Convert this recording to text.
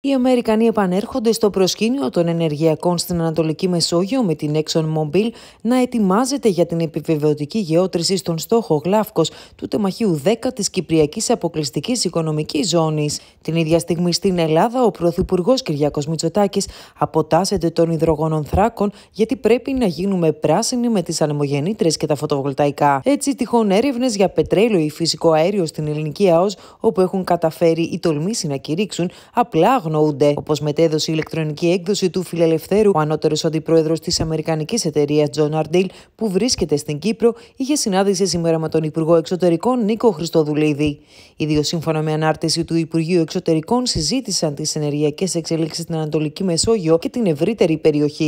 Οι Αμερικανοί επανέρχονται στο προσκήνιο των ενεργειακών στην Ανατολική Μεσόγειο με την Exxon Mobil να ετοιμάζεται για την επιβεβαιωτική γεώτρηση στον στόχο γλάφκος του τεμαχίου 10 της Κυπριακής Αποκλειστικής Οικονομικής Ζώνης. Την ίδια στιγμή στην Ελλάδα, ο Πρωθυπουργός Κυριακό Μητσοτάκης αποτάσσεται των υδρογόνων θράκων γιατί πρέπει να γίνουμε πράσινοι με τις ανεμογεννήτρες και τα φωτοβολταϊκά. Έτσι, τυχόν έρευνες για πετρέλαιο ή φυσικό αέριο στην ελληνική ΑΟΣ, όπου έχουν καταφέρει οι τολμήσεις να κηρύξουν απλά αγνοούνται. Όπως μετέδωσε η ηλεκτρονική έκδοση του Φιλελευθέρου, ο ανώτερος αντιπρόεδρος της Αμερικανικής εταιρείας Τζον Αρντίλ, που βρίσκεται στην Κύπρο, είχε συνάντηση σήμερα με τον Υπουργό Εξωτερικών Νίκο Χριστοδουλίδη. Οι δύο, σύμφωνα με ανάρτηση του Υπουργείου Εξωτερικών, συζήτησαν τις ενεργειακές εξελίξεις στην Ανατολική Μεσόγειο και την ευρύτερη περιοχή.